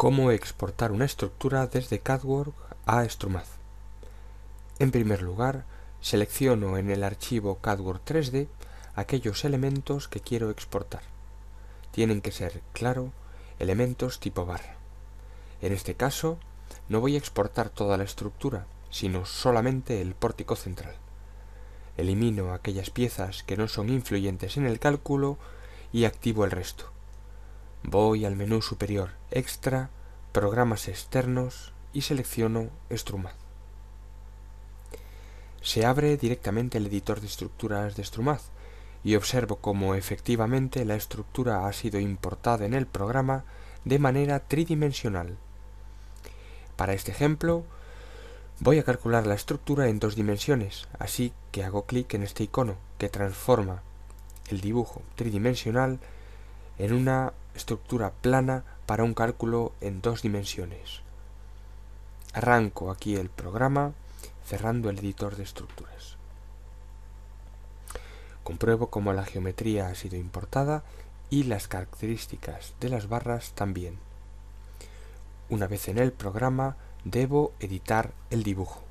cómo exportar una estructura desde CADWORK a Strumaz. En primer lugar, selecciono en el archivo CADWORK 3D aquellos elementos que quiero exportar. Tienen que ser, claro, elementos tipo barra. En este caso, no voy a exportar toda la estructura, sino solamente el pórtico central. Elimino aquellas piezas que no son influyentes en el cálculo y activo el resto. Voy al menú superior Extra, Programas externos y selecciono Strumaz Se abre directamente el editor de estructuras de Strumaz y observo cómo efectivamente la estructura ha sido importada en el programa de manera tridimensional. Para este ejemplo, voy a calcular la estructura en dos dimensiones, así que hago clic en este icono que transforma el dibujo tridimensional en una estructura plana para un cálculo en dos dimensiones. Arranco aquí el programa cerrando el editor de estructuras. Compruebo cómo la geometría ha sido importada y las características de las barras también. Una vez en el programa, debo editar el dibujo.